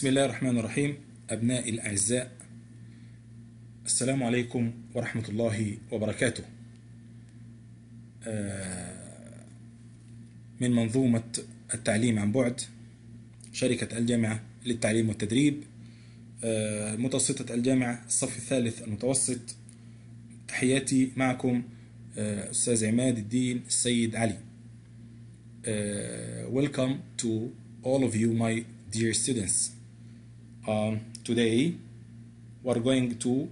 بسم الله الرحمن الرحيم أبناء الأعزاء السلام عليكم ورحمة الله وبركاته آه، من منظومة التعليم عن بعد شركة الجامعة للتعليم والتدريب آه، متوسطة الجامعة الصف الثالث المتوسط تحياتي معكم آه، أستاذ عماد الدين السيد علي Welcome to all of you my dear students um, today we're going to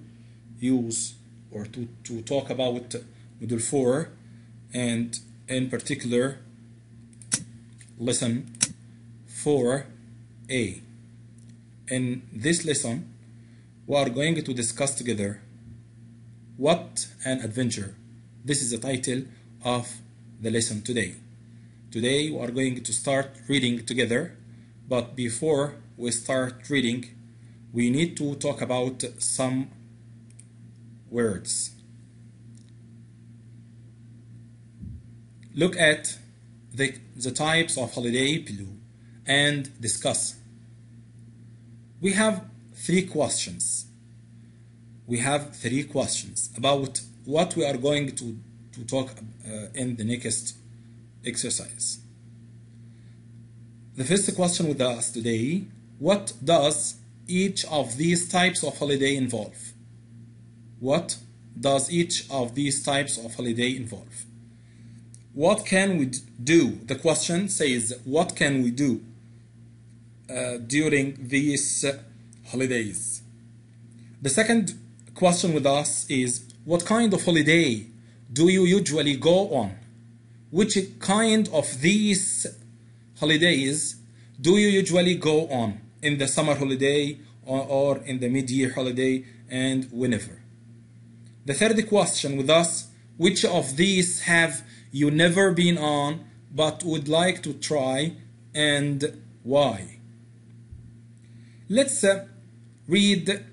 use or to, to talk about module 4 and in particular lesson 4a. In this lesson we are going to discuss together what an adventure. This is the title of the lesson today. Today we are going to start reading together but before we start reading, we need to talk about some words. Look at the, the types of holiday blue and discuss. We have three questions. We have three questions about what we are going to, to talk uh, in the next exercise. The first question with us today what does each of these types of holiday involve? What does each of these types of holiday involve? What can we do? The question says, what can we do uh, during these holidays? The second question with us is, what kind of holiday do you usually go on? Which kind of these holidays do you usually go on? in the summer holiday or, or in the mid year holiday and whenever. The third question with us which of these have you never been on but would like to try and why? Let's uh, read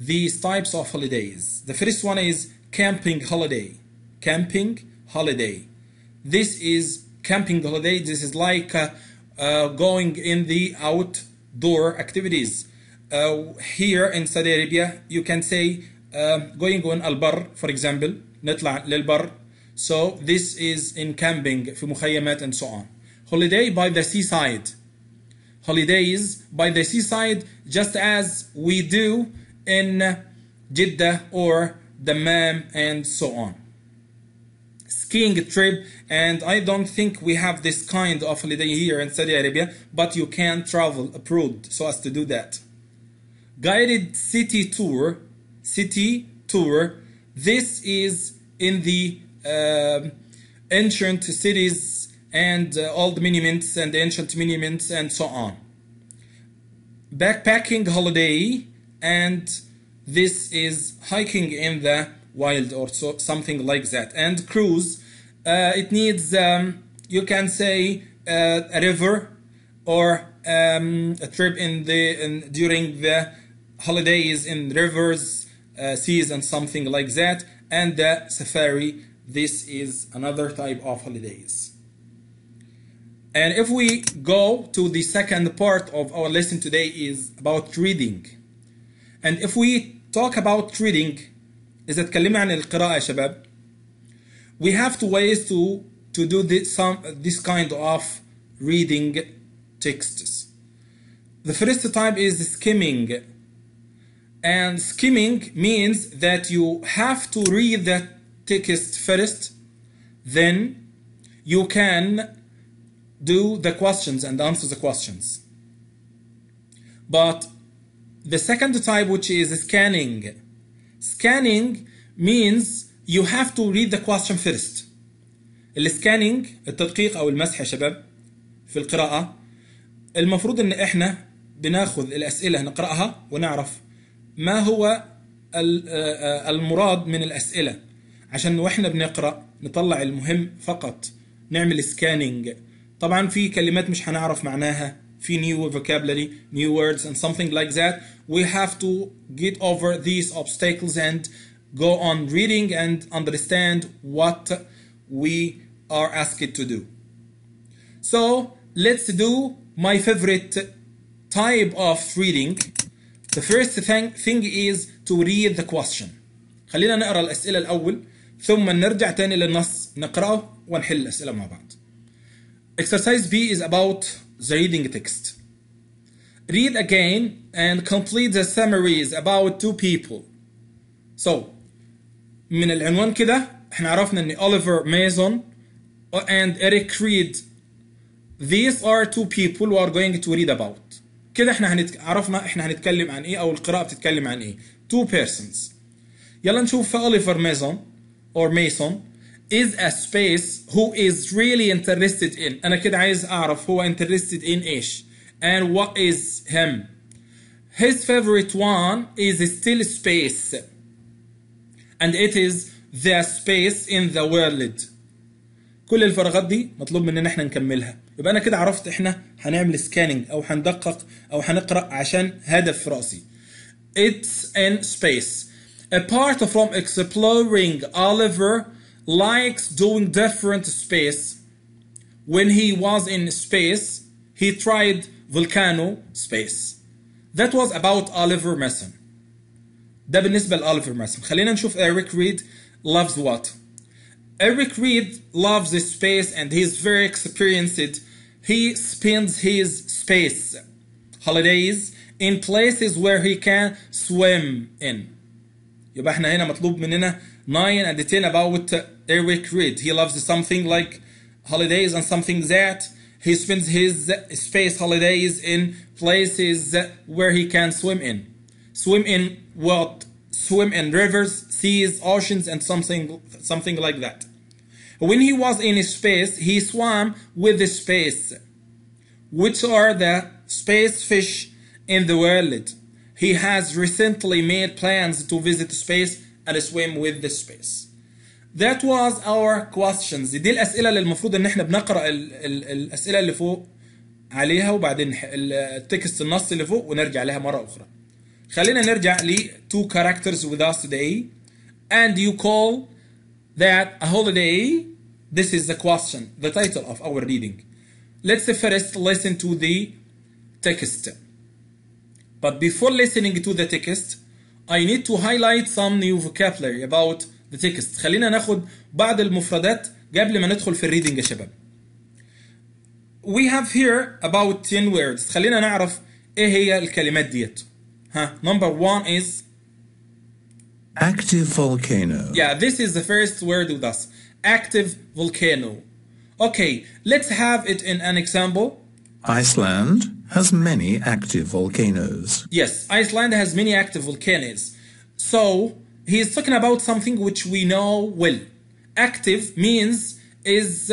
these types of holidays. The first one is camping holiday. Camping holiday. This is camping holiday. This is like uh, uh, going in the out outdoor activities. Uh, here in Saudi Arabia, you can say uh, going on al-bar, for example, نطلع للبر. So this is in camping, في مخيمات and so on. Holiday by the seaside. Holidays by the seaside, just as we do in Jeddah or Dammam and so on skiing trip and I don't think we have this kind of holiday here in Saudi Arabia but you can travel abroad so as to do that guided city tour city tour this is in the uh, ancient cities and uh, old monuments and ancient monuments and so on backpacking holiday and this is hiking in the wild or so, something like that and cruise uh, it needs, um, you can say, uh, a river or um, a trip in the in, during the holidays in rivers, uh, seas, and something like that. And the safari, this is another type of holidays. And if we go to the second part of our lesson today is about reading. And if we talk about reading, that تكلمنا عن القراءة يا شباب we have two ways to to do this some this kind of reading texts. The first type is skimming. And skimming means that you have to read the text first, then you can do the questions and answer the questions. But the second type, which is scanning, scanning means you have to read the question first السكاننج التدقيق او المسح يا شباب في القراءة المفروض ان احنا بناخذ الاسئلة نقرأها ونعرف ما هو آه، المراد من الاسئلة عشان واحنا بنقرأ نطلع المهم فقط نعمل سكاننج طبعا في كلمات مش هنعرف معناها في new vocabulary new words and something like that we have to get over these obstacles and go on reading and understand what we are asked to do. So let's do my favorite type of reading. The first thing, thing is to read the question. خلينا نقرا الأسئلة الأول ثم نرجع تاني للنص نقرأه ونحل الأسئلة مع بعض. Exercise B is about the reading text. Read again and complete the summaries about two people. So, من العنوان كده احنا عرفنا ان اوليفر مايزون اند اريك ريد these are two people we are going to read about كده احنا عرفنا احنا هنتكلم عن ايه او القراءه بتتكلم عن ايه two persons يلا نشوف في اوليفر مايزون اور mason is a space who is really interested in انا كده عايز اعرف هو interested in ايش and what is him his favorite one is still space and it is their space in the world كل الفراغات دي مطلوب مننا احنا نكملها يبقى انا كده عرفت احنا هنعمل سكاننج او هندقق او هنقرا عشان هدف راسي it's in space apart from exploring Oliver likes doing different space when he was in space he tried volcano space that was about Oliver Mason ده بالنسبه لاوليفر ماسم خلينا نشوف Eric ريد loves what Eric Reed loves his space and he's very experienced. He spends his space holidays in places where he can swim in. يبقى احنا هنا مطلوب مننا 9 and the 10 about Eric Reed. He loves something like holidays and something that he spends his space holidays in places where he can swim in. Swim in what swim in rivers, seas, oceans, and something something like that. When he was in space, he swam with the space, which are the space fish in the world. He has recently made plans to visit space and swim with the space. That was our questions. دي الأسئلة اللي المفروض إن إحنا بنقرأ ال ال الأسئلة اللي فوق عليها وبعدين التكست النص اللي فوق ونرجع لها مرة أخرى. خلينا نرجع ل two characters with us today and you call that a holiday this is the question the title of our reading let's first listen to the text but before listening to the text I need to highlight some new vocabulary about the text خلينا ناخد بعض المفردات قبل ما ندخل في الريدنج يا شباب we have here about 10 words خلينا نعرف ايه هي الكلمات ديت Huh. Number one is active volcano. Yeah, this is the first word with us. Active volcano. Okay, let's have it in an example. Iceland has many active volcanoes. Yes, Iceland has many active volcanoes. So he is talking about something which we know well. Active means is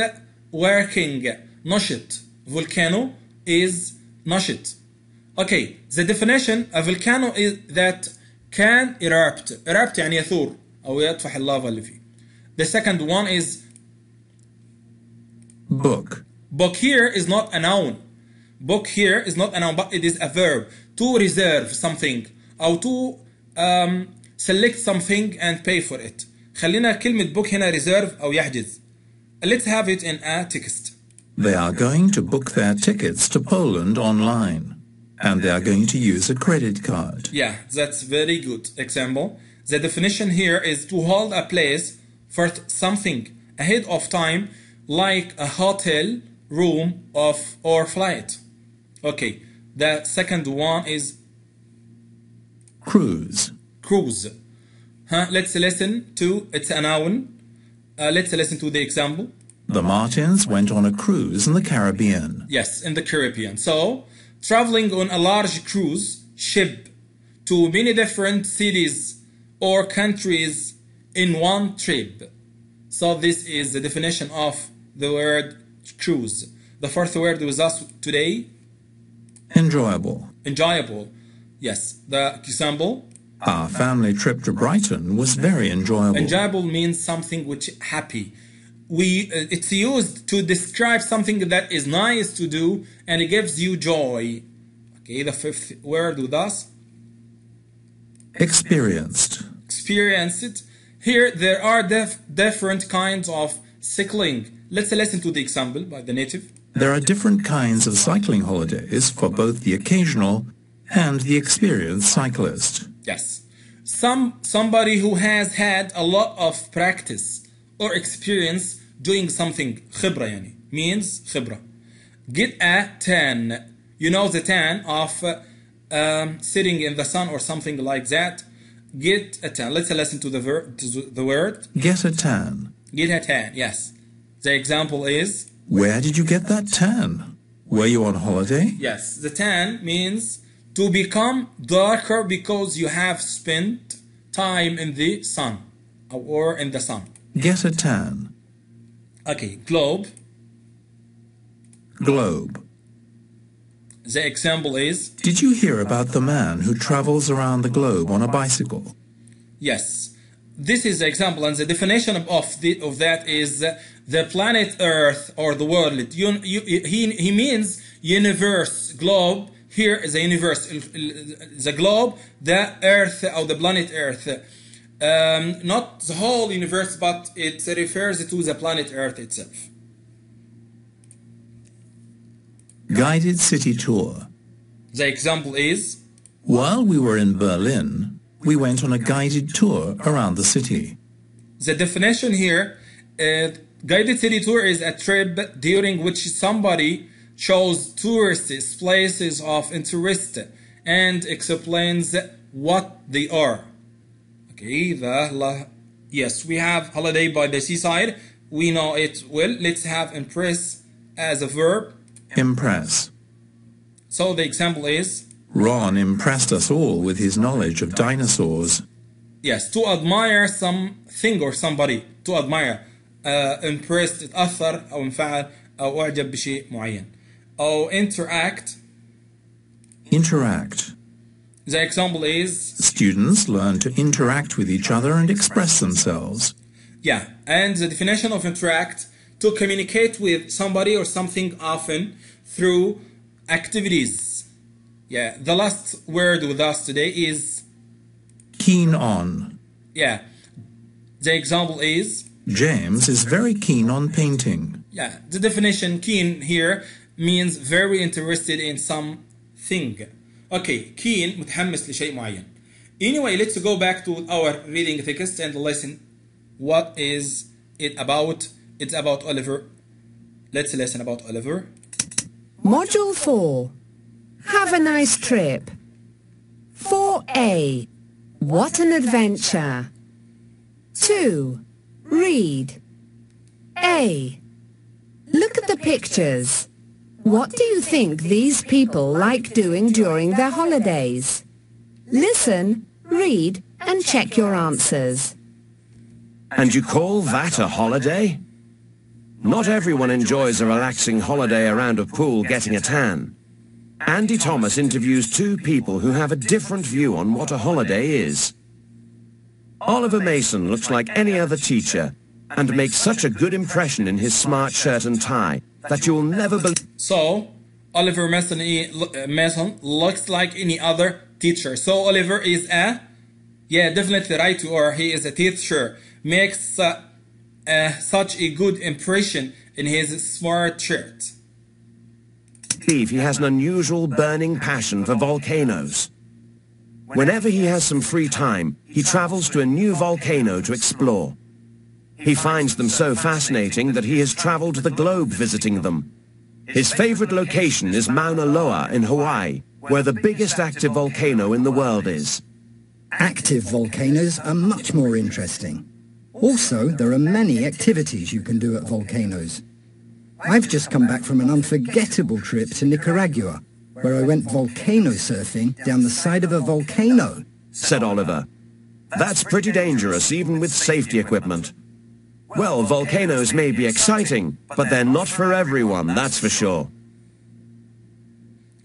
working. it. Volcano is it. Okay, the definition a volcano is that can erupt. Erupt يعني يثور أو يطفح اللافا اللي فيه. The second one is book. Book here is not a noun. Book here is not a noun, but it is a verb to reserve something or to um, select something and pay for it. خلينا كلمة book هنا reserve أو يحجز. Let's have it in a text. They are going to book their tickets to Poland online and they are going to use a credit card. Yeah, that's very good example. The definition here is to hold a place for something ahead of time like a hotel room of or flight. Okay, the second one is cruise. Cruise. Huh? Let's listen to it's a noun. Uh, let's listen to the example. The Martins went on a cruise in the Caribbean. Yes, in the Caribbean. So traveling on a large cruise ship to many different cities or countries in one trip. So this is the definition of the word cruise. The fourth word with us today. Enjoyable. Enjoyable. Yes. The example. Our family trip to Brighton was very enjoyable. Enjoyable means something which happy we uh, it's used to describe something that is nice to do and it gives you joy okay the fifth word with us experienced experienced here there are def- different kinds of cycling let's listen to the example by the native there are different kinds of cycling holidays for both the occasional and the experienced cyclist yes some somebody who has had a lot of practice or experience doing something خبرة يعني means خبرة get a tan you know the tan of uh, um, sitting in the sun or something like that get a tan let's listen to the to the word get a tan get a tan yes the example is where did you get that tan were you on holiday yes the tan means to become darker because you have spent time in the sun or in the sun Get a tan. Okay, globe. Globe. The example is Did you hear about the man who travels around the globe on a bicycle? Yes. This is the example, and the definition of, the, of that is the planet Earth or the world. You, you, he, he means universe, globe. Here is the universe, the globe, the Earth or the planet Earth um, not the whole universe, but it refers to the planet Earth itself. Guided city tour. The example is While we were in Berlin, we went on a guided tour around the city. The definition here uh, guided city tour is a trip during which somebody shows tourists places of interest and explains what they are. Yes, we have holiday by the seaside. We know it well. Let's have impress as a verb. Impress. So the example is Ron impressed us all with his knowledge of dinosaurs. Yes, to admire something or somebody. To admire. Uh, impressed تتأثر أو انفعل أو أعجب بشيء معين. interact. Interact. The example is Students learn to interact with each other and express themselves. Yeah, and the definition of interact to communicate with somebody or something often through activities. Yeah, the last word with us today is keen on. Yeah. The example is James is very keen on painting. Yeah, the definition keen here means very interested in something. Okay, keen متحمس لشيء معين. Anyway, let's go back to our reading text and listen. What is it about? It's about Oliver. Let's listen about Oliver. Module 4. Have a nice trip. 4A. What an adventure. 2. Read. A. Look at the pictures. What do you think these people like doing during their holidays? Listen, read and check your answers. And you call that a holiday? Not everyone enjoys a relaxing holiday around a pool getting a tan. Andy Thomas interviews two people who have a different view on what a holiday is. Oliver Mason looks like any other teacher and makes such a good impression in his smart shirt and tie that you'll never believe. So, Oliver Mason, eh, Mason looks like any other teacher. So, Oliver is a, yeah, definitely right, or he is a teacher. Makes uh, uh, such a good impression in his smart shirt. Steve, he has an unusual burning passion for volcanoes. Whenever he has some free time, he travels to a new volcano to explore. He finds them so fascinating that he has traveled the globe visiting them. His favorite location is Mauna Loa in Hawaii, where the biggest active volcano in the world is. Active volcanoes are much more interesting. Also, there are many activities you can do at volcanoes. I've just come back from an unforgettable trip to Nicaragua, where I went volcano surfing down the side of a volcano, said Oliver. That's pretty dangerous, even with safety equipment. Well, volcanoes may be exciting, but they're not for everyone, that's for sure.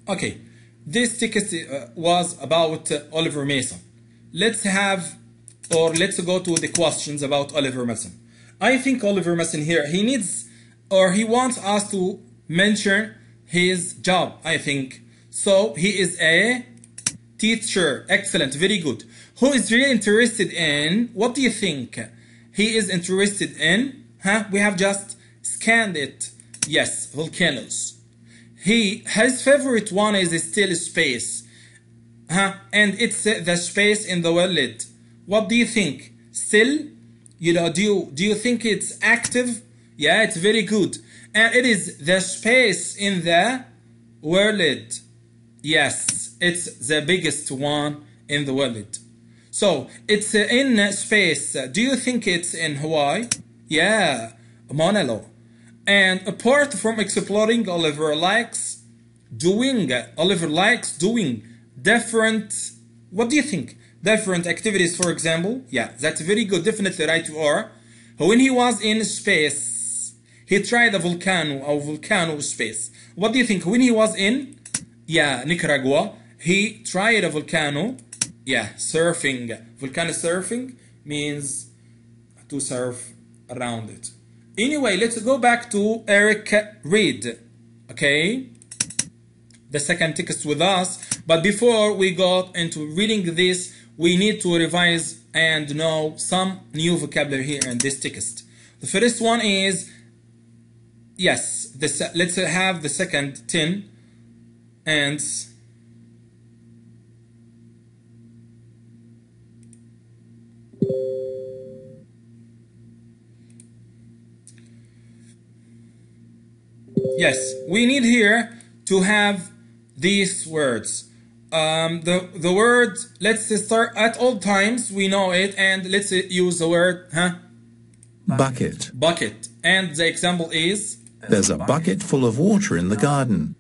Okay, this ticket uh, was about uh, Oliver Mason. Let's have, or let's go to the questions about Oliver Mason. I think Oliver Mason here, he needs, or he wants us to mention his job, I think. So he is a teacher. Excellent, very good. Who is really interested in, what do you think? he is interested in, huh? We have just scanned it. Yes, volcanoes. He, his favorite one is still space. Huh? And it's uh, the space in the world. What do you think? Still? You know, do you, do you think it's active? Yeah, it's very good. And it is the space in the world. Yes, it's the biggest one in the world. So it's in space. Do you think it's in Hawaii? Yeah, Mauna And apart from exploring, Oliver likes doing. Oliver likes doing different. What do you think? Different activities, for example. Yeah, that's very good. Definitely right you are. When he was in space, he tried a volcano A volcano space. What do you think? When he was in, yeah, Nicaragua, he tried a volcano yeah, surfing, volcanic surfing means to surf around it. Anyway, let's go back to Eric Reed, okay? The second text with us, but before we got into reading this, we need to revise and know some new vocabulary here in this text. The first one is, yes, let's have the second tin and Yes, we need here to have these words. Um, the the word let's start at all times we know it and let's use the word huh bucket bucket and the example is there's a bucket full of water in the garden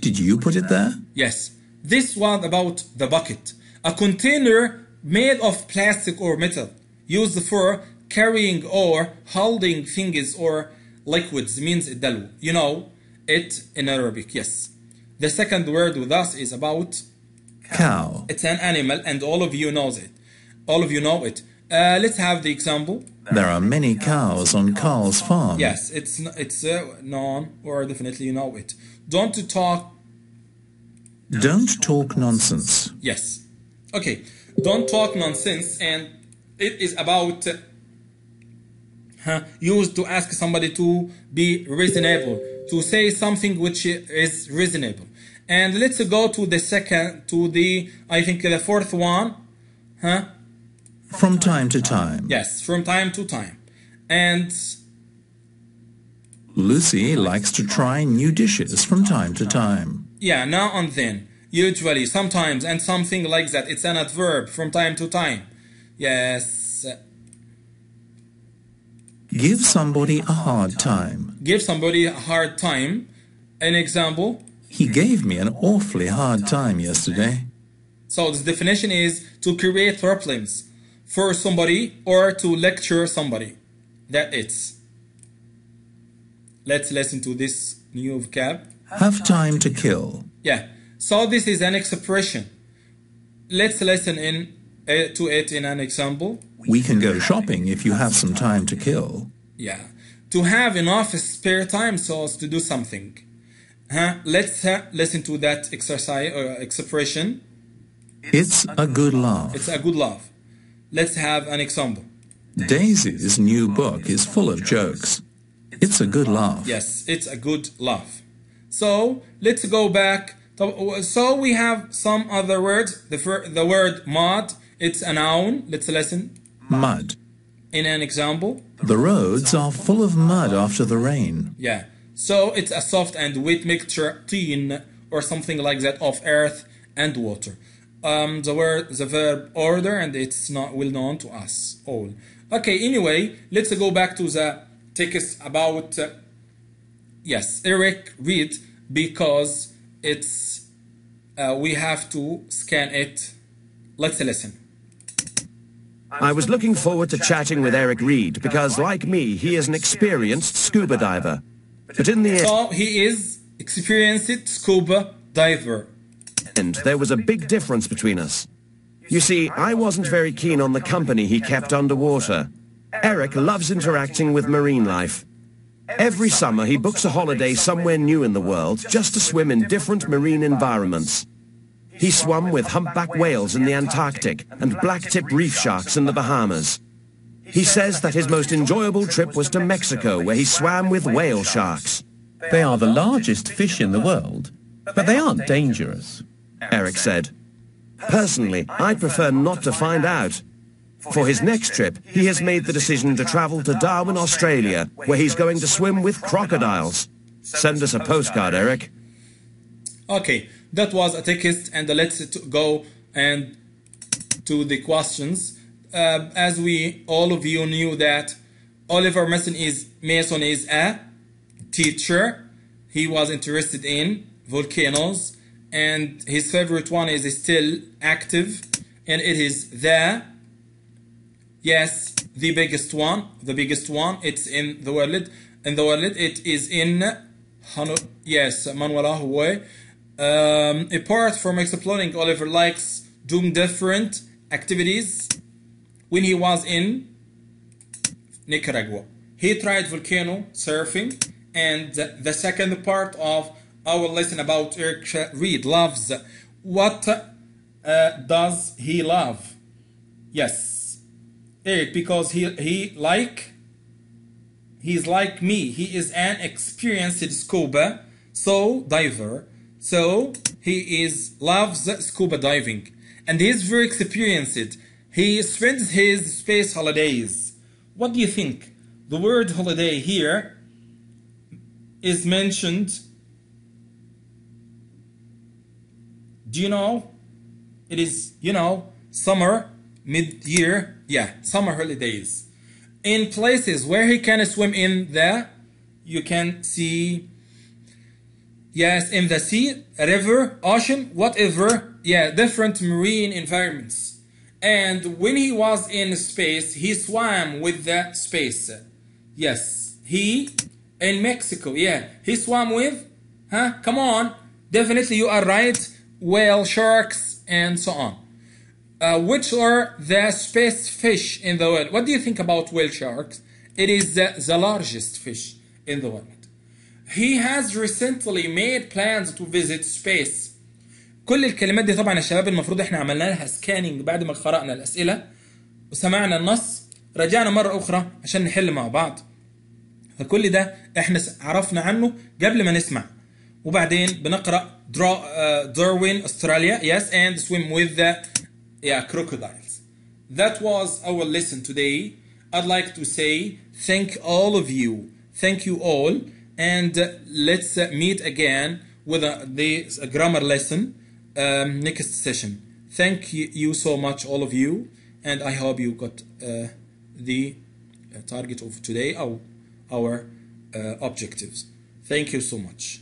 did you put it there yes this one about the bucket a container made of plastic or metal used for carrying or holding things or liquids means الدلو you know it in Arabic yes the second word with us is about cow it's an animal and all of you knows it all of you know it uh, let's have the example there are many cows on Carl's farm yes it's it's uh, known or definitely you know it don't talk don't talk nonsense yes okay don't talk nonsense and it is about used to ask somebody to be reasonable, to say something which is reasonable. And let's go to the second, to the, I think the fourth one. Huh? From time to time. Yes, from time to time. And Lucy likes to try new dishes from time to time. Yeah, now and then. Usually, sometimes, and something like that. It's an adverb from time to time. Yes. Give somebody a hard time. Give somebody a hard time. An example? He gave me an awfully hard time yesterday. So the definition is to create problems for somebody or to lecture somebody. That it. Let's listen to this new vocab. Have time to kill. Yeah. So this is an expression. Let's listen in uh, to it in an example. We can go shopping if you have some time to kill. Yeah. To have enough spare time so as to do something. Huh? Let's uh, listen to that exercise or uh, expression. It's a good laugh. It's a good laugh. Let's have an example. Daisy's new book is full of jokes. It's a good laugh. Yes, it's a good laugh. So let's go back. So we have some other words. The, the word mod, it's a noun. Let's listen mud. In an example? The roads are full of mud after the rain. Yeah. So it's a soft and wet mixture, teen or something like that, of earth and water. Um, the word, the verb order, and it's not well known to us all. Okay. Anyway, let's go back to the text about. Uh, yes, Eric, read because it's uh, we have to scan it. Let's listen. I was looking forward to chatting with Eric Reed because, like me, he is an experienced scuba diver. But in the end... So he is experienced scuba diver. And there was a big difference between us. You see, I wasn't very keen on the company he kept underwater. Eric loves interacting with marine life. Every summer he books a holiday somewhere new in the world just to swim in different marine environments. He swam with humpback whales in the Antarctic and blacktip reef sharks in the Bahamas. He says that his most enjoyable trip was to Mexico, where he swam with whale sharks. They are the largest fish in the world, but they aren't dangerous, Eric said. Personally, I prefer not to find out. For his next trip, he has made the decision to travel to Darwin, Australia, where he's going to swim with crocodiles. Send us a postcard, Eric. Okay, that was a text and let's go and to the questions uh, as we all of you knew that Oliver Mason is Mason is a teacher he was interested in volcanoes and his favorite one is still active and it is there. yes the biggest one the biggest one it's in the world in the world it is in yes من وراه هو um, apart from exploring Oliver likes doing different activities when he was in Nicaragua. He tried volcano surfing, and the second part of our lesson about Eric Reed loves. What uh, does he love? Yes, Eric, because he he like he's like me. He is an experienced scuba so diver so he is loves scuba diving and he is very experienced. He spends his space holidays. What do you think? The word holiday here is mentioned. Do you know? It is, you know, summer, mid year, yeah, summer holidays. In places where he can swim in there, you can see Yes, in the sea, river, ocean, whatever. Yeah, different marine environments. And when he was in space, he swam with the space. Yes, he in Mexico. Yeah, he swam with. Huh? Come on. Definitely, you are right. Whale, sharks, and so on. Uh, which are the space fish in the world? What do you think about whale sharks? It is the, the largest fish in the world. He has recently made plans to visit space. كل الكلمات دي طبعا يا شباب المفروض احنا عملنا لها سكاننج بعد ما قرأنا الأسئلة وسمعنا النص رجعنا مرة أخرى عشان نحل مع بعض. فكل ده احنا عرفنا عنه قبل ما نسمع. وبعدين بنقرأ draw, uh, Darwin Australia yes and swim with the yeah, crocodiles. That was our lesson today. I'd like to say thank all of you. Thank you all and let's uh, meet again with a, the a grammar lesson um, next session. Thank you so much, all of you, and I hope you got uh, the uh, target of today, our, our uh, objectives. Thank you so much.